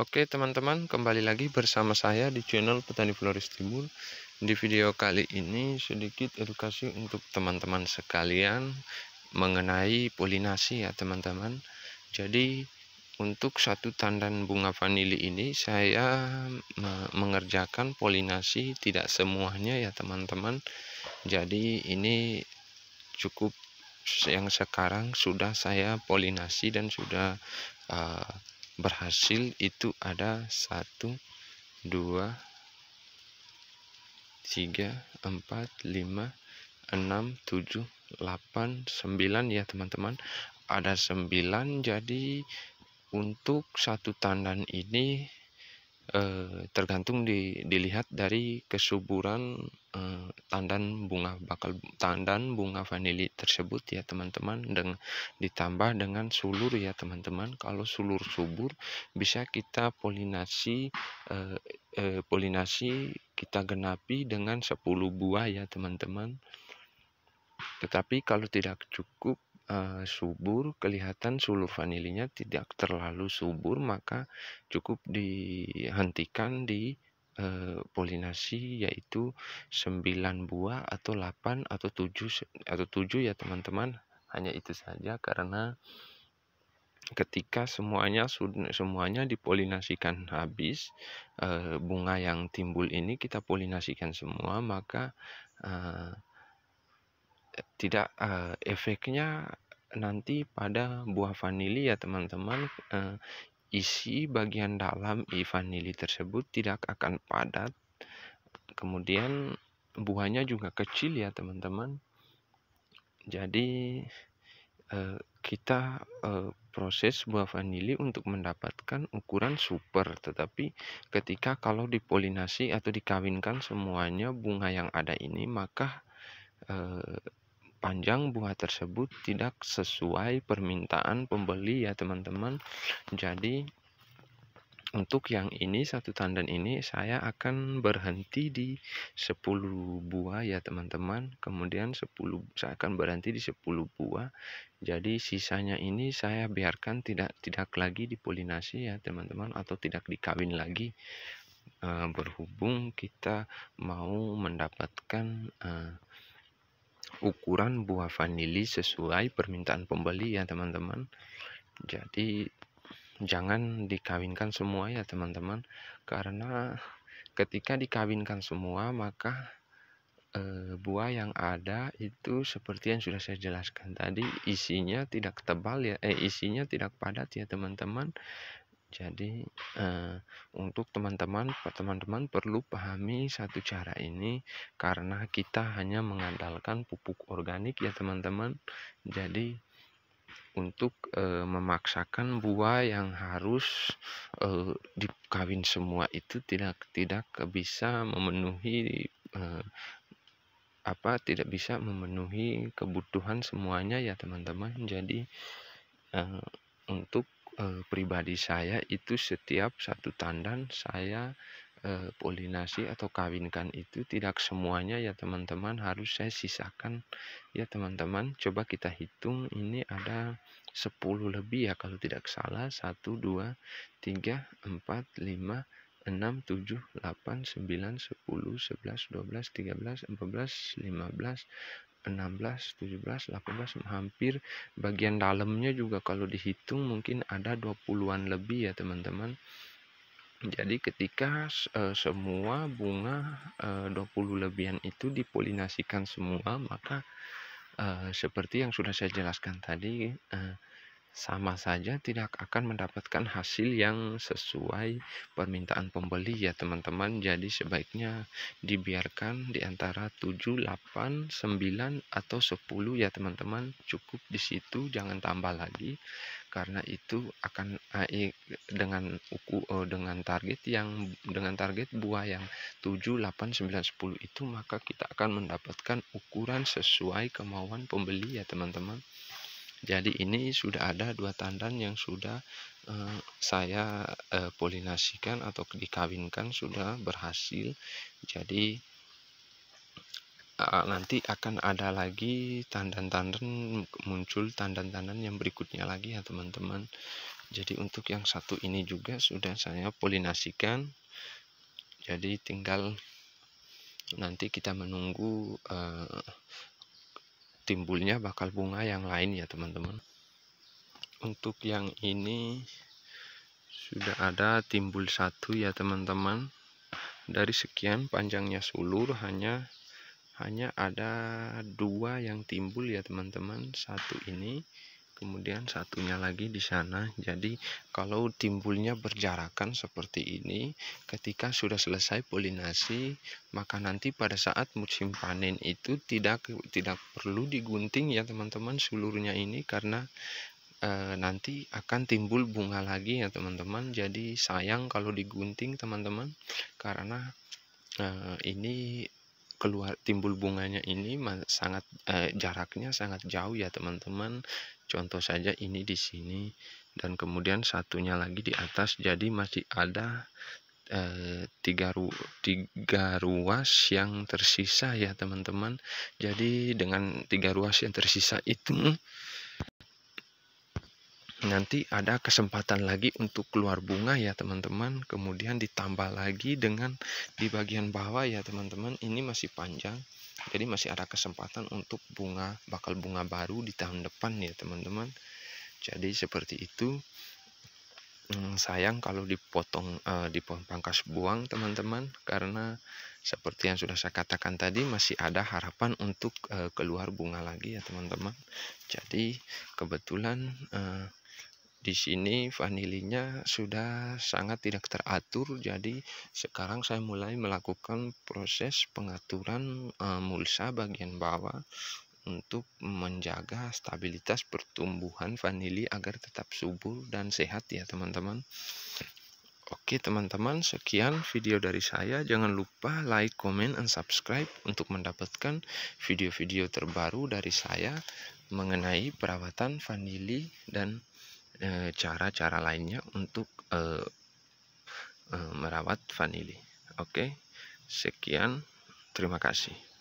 Oke teman-teman, kembali lagi bersama saya di channel Petani Floris Timur. Di video kali ini sedikit edukasi untuk teman-teman sekalian mengenai polinasi ya teman-teman. Jadi untuk satu tandan bunga vanili ini saya mengerjakan polinasi tidak semuanya ya teman-teman. Jadi ini cukup yang sekarang sudah saya polinasi dan sudah uh, berhasil itu ada satu dua tiga empat lima enam tujuh 8 sembilan ya teman-teman ada sembilan jadi untuk satu tandan ini Eh, tergantung di, dilihat dari kesuburan eh, tandan bunga bakal tandan bunga vanili tersebut ya teman-teman dengan ditambah dengan sulur ya teman-teman kalau sulur subur bisa kita polinasi eh, eh, polinasi kita genapi dengan 10 buah ya teman-teman tetapi kalau tidak cukup uh, subur, kelihatan sulur vanilinya tidak terlalu subur, maka cukup dihentikan di uh, polinasi yaitu 9 buah atau 8 atau 7 atau 7 ya teman-teman. Hanya itu saja karena ketika semuanya semuanya dipolinasikan habis eh, bunga yang timbul ini kita polinasikan semua maka tidak uh, efeknya nanti pada buah vanili ya teman-teman uh, isi bagian dalam i vanili tersebut tidak akan padat kemudian buahnya juga kecil ya teman-teman jadi uh, kita uh, proses buah vanili untuk mendapatkan ukuran super tetapi ketika kalau dipolinasi atau dikawinkan semuanya bunga yang ada ini maka panjang bunga tersebut tidak sesuai permintaan pembeli ya teman-teman jadi untuk yang ini satu tandan ini saya akan berhenti di 10 buah ya teman-teman kemudian 10 saya akan berhenti di 10 buah jadi sisanya ini saya biarkan tidak tidak lagi dipolinasi ya teman-teman atau tidak dikawin lagi eh, berhubung kita mau mendapatkan uh, ukuran buah vanili sesuai permintaan pembeli ya teman-teman jadi jangan dikawinkan semua ya teman-teman karena ketika dikawinkan semua maka e, buah yang ada itu seperti yang sudah saya jelaskan tadi isinya tidak tebal ya eh isinya tidak padat ya teman-teman jadi uh, untuk teman-teman, teman-teman perlu pahami satu cara ini karena kita hanya mengandalkan pupuk organik ya teman-teman. Jadi untuk e, memaksakan buah yang harus e, dikawin semua itu tidak tidak bisa memenuhi e, apa tidak bisa memenuhi kebutuhan semuanya ya teman-teman jadi e, untuk eh, pribadi saya itu setiap satu tandan saya eh, polinasi atau kawinkan itu tidak semuanya ya teman-teman harus saya sisakan ya teman-teman coba kita hitung ini ada 10 lebih ya kalau tidak salah 1 2 3 4 5 6 7 8 9 10 11 12 13 14 15 16, 17, 18 hampir bagian dalamnya juga kalau dihitung mungkin ada 20-an lebih ya teman-teman. Jadi ketika e, semua bunga e, eh, 20 lebihan itu dipolinasikan semua maka e, seperti yang sudah saya jelaskan tadi e, sama saja tidak akan mendapatkan hasil yang sesuai permintaan pembeli ya teman-teman jadi sebaiknya dibiarkan di antara 7, 8, 9 atau 10 ya teman-teman cukup di situ jangan tambah lagi karena itu akan eh, dengan uku eh, dengan target yang dengan target buah yang 7, 8, 9, 10 itu maka kita akan mendapatkan ukuran sesuai kemauan pembeli ya teman-teman jadi ini sudah ada dua tandan yang sudah uh, saya uh, polinasikan atau dikawinkan sudah berhasil. Jadi uh, nanti akan ada lagi tandan-tandan muncul tandan-tandan yang berikutnya lagi ya teman-teman. Jadi untuk yang satu ini juga sudah saya polinasikan. Jadi tinggal nanti kita menunggu uh, timbulnya bakal bunga yang lain ya teman-teman untuk yang ini sudah ada timbul satu ya teman-teman dari sekian panjangnya sulur hanya hanya ada dua yang timbul ya teman-teman satu ini kemudian satunya lagi di sana. Jadi kalau timbulnya berjarakan seperti ini, ketika sudah selesai polinasi, maka nanti pada saat musim panen itu tidak tidak perlu digunting ya teman-teman seluruhnya ini karena e, nanti akan timbul bunga lagi ya teman-teman. Jadi sayang kalau digunting teman-teman karena e, ini keluar timbul bunganya ini sangat eh, jaraknya sangat jauh ya teman-teman Contoh saja ini di sini dan kemudian satunya lagi di atas. Jadi masih ada eh, tiga, ru tiga ruas yang tersisa ya teman-teman. Jadi dengan tiga ruas yang tersisa itu nanti ada kesempatan lagi untuk keluar bunga ya teman-teman kemudian ditambah lagi dengan di bagian bawah ya teman-teman ini masih panjang jadi masih ada kesempatan untuk bunga bakal bunga baru di tahun depan ya teman-teman jadi seperti itu hmm, sayang kalau dipotong uh, dipotong pangkas buang teman-teman karena seperti yang sudah saya katakan tadi masih ada harapan untuk uh, keluar bunga lagi ya teman-teman jadi kebetulan uh, di sini vanilinya sudah sangat tidak teratur jadi sekarang saya mulai melakukan proses pengaturan uh, mulsa bagian bawah untuk menjaga stabilitas pertumbuhan vanili agar tetap subur dan sehat ya teman-teman Oke teman-teman sekian video dari saya jangan lupa like, comment, and subscribe untuk mendapatkan video-video terbaru dari saya mengenai perawatan vanili dan cara-cara eh, lainnya untuk eh, eh, merawat vanili. Oke, sekian. Terima kasih.